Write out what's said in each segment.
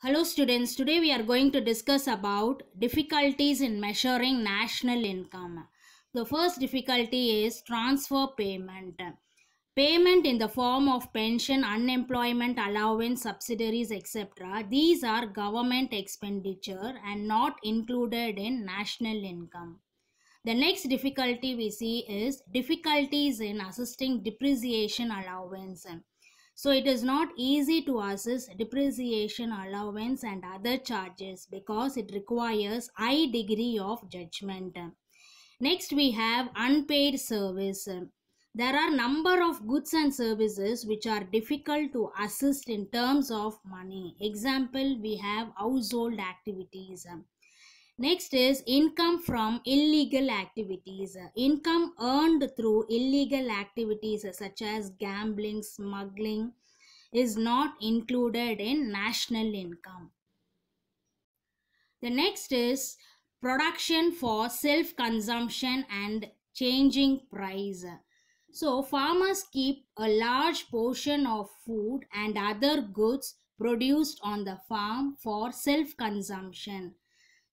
Hello students, today we are going to discuss about difficulties in measuring national income. The first difficulty is transfer payment. Payment in the form of pension, unemployment allowance, subsidies, etc. These are government expenditure and not included in national income. The next difficulty we see is difficulties in assisting depreciation allowance. So it is not easy to assess depreciation allowance and other charges because it requires high degree of judgment. Next we have unpaid service. There are number of goods and services which are difficult to assist in terms of money. Example, we have household activities. Next is income from illegal activities. Income earned through illegal activities such as gambling, smuggling is not included in national income. The next is production for self consumption and changing price. So, farmers keep a large portion of food and other goods produced on the farm for self consumption.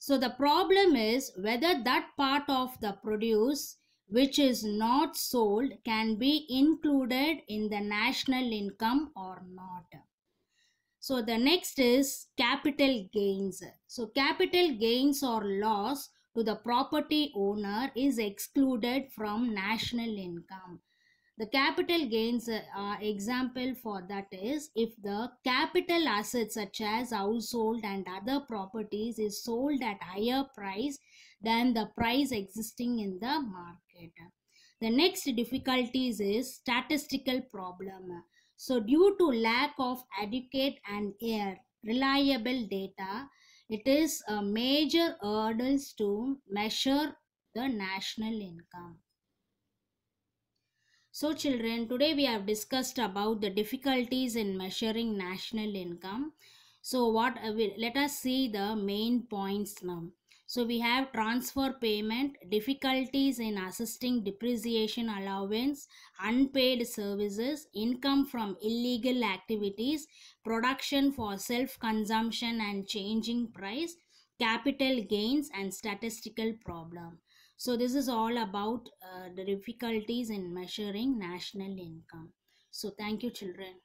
So the problem is whether that part of the produce which is not sold can be included in the national income or not. So the next is capital gains. So capital gains or loss to the property owner is excluded from national income. The capital gains uh, example for that is if the capital assets such as household and other properties is sold at higher price than the price existing in the market. The next difficulties is statistical problem. So due to lack of adequate and reliable data, it is a major hurdles to measure the national income. So children, today we have discussed about the difficulties in measuring national income. So what uh, let us see the main points now. So we have transfer payment, difficulties in assisting depreciation allowance, unpaid services, income from illegal activities, production for self-consumption and changing price, capital gains and statistical problem. So this is all about uh, the difficulties in measuring national income. So thank you children.